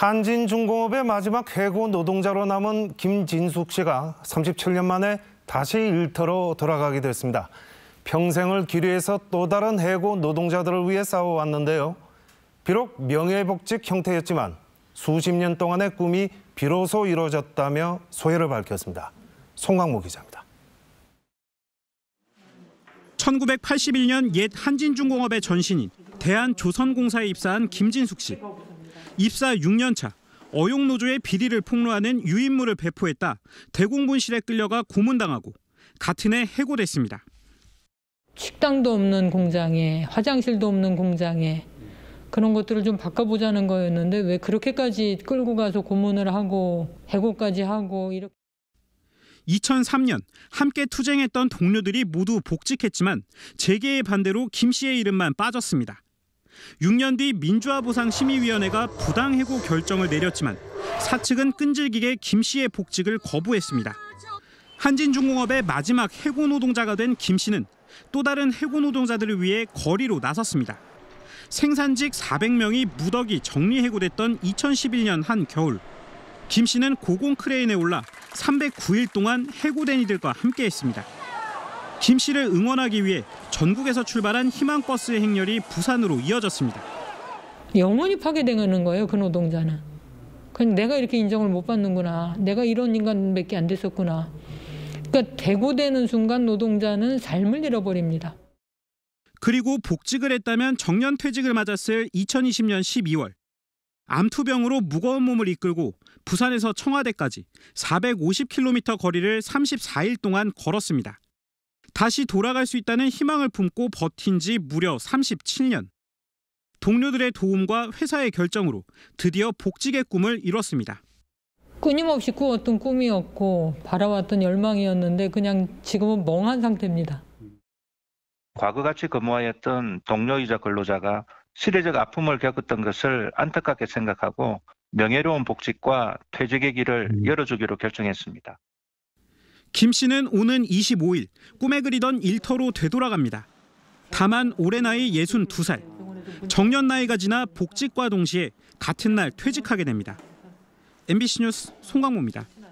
한진중공업의 마지막 해고 노동자로 남은 김진숙 씨가 37년 만에 다시 일터로 돌아가게 됐습니다. 평생을 기뢰해서 또 다른 해고 노동자들을 위해 싸워왔는데요. 비록 명예복직 형태였지만 수십 년 동안의 꿈이 비로소 이루어졌다며 소회를 밝혔습니다. 송광모 기자입니다. 1981년 옛 한진중공업의 전신인 대한조선공사에 입사한 김진숙 씨. 입사 6년 차 어용노조의 비리를 폭로하는 유인물을 배포했다 대공분실에 끌려가 고문당하고 같은 해 해고됐습니다. 식당도 없는 공장에 화장실도 없는 공장에 그런 것들을 좀 바꿔보자는 거였는데 왜 그렇게까지 끌고 가서 고문을 하고 해고까지 하고 이렇게. 2003년 함께 투쟁했던 동료들이 모두 복직했지만 재계의 반대로 김 씨의 이름만 빠졌습니다. 6년 뒤 민주화보상심의위원회가 부당해고 결정을 내렸지만 사측은 끈질기게 김 씨의 복직을 거부했습니다. 한진중공업의 마지막 해고 노동자가 된 김 씨는 또 다른 해고 노동자들을 위해 거리로 나섰습니다. 생산직 400명이 무더기 정리 해고됐던 2011년 한 겨울. 김 씨는 고공 크레인에 올라 309일 동안 해고된 이들과 함께했습니다. 김 씨를 응원하기 위해 전국에서 출발한 희망버스의 행렬이 부산으로 이어졌습니다. 영원히 파괴되는 거예요, 그 노동자는. 그냥 내가 이렇게 인정을 못 받는구나. 내가 이런 인간밖에 안 됐었구나. 그러니까 대고되는 순간 노동자는 삶을 잃어버립니다. 그리고 복직을 했다면 정년 퇴직을 맞았을 2020년 12월 암투병으로 무거운 몸을 이끌고 부산에서 청와대까지 450km 거리를 34일 동안 걸었습니다. 다시 돌아갈 수 있다는 희망을 품고 버틴 지 무려 37년. 동료들의 도움과 회사의 결정으로 드디어 복직의 꿈을 이뤘습니다. 끊임없이 꾸었던 꿈이었고 바라왔던 열망이었는데 그냥 지금은 멍한 상태입니다. 과거같이 근무하였던 동료이자 근로자가 시대적 아픔을 겪었던 것을 안타깝게 생각하고 명예로운 복직과 퇴직의 길을 음. 열어주기로 결정했습니다. 김 씨는 오는 25일 꿈에 그리던 일터로 되돌아갑니다. 다만 올해 나이 62살, 정년 나이가 지나 복직과 동시에 같은 날 퇴직하게 됩니다. MBC 뉴스 송강모입니다.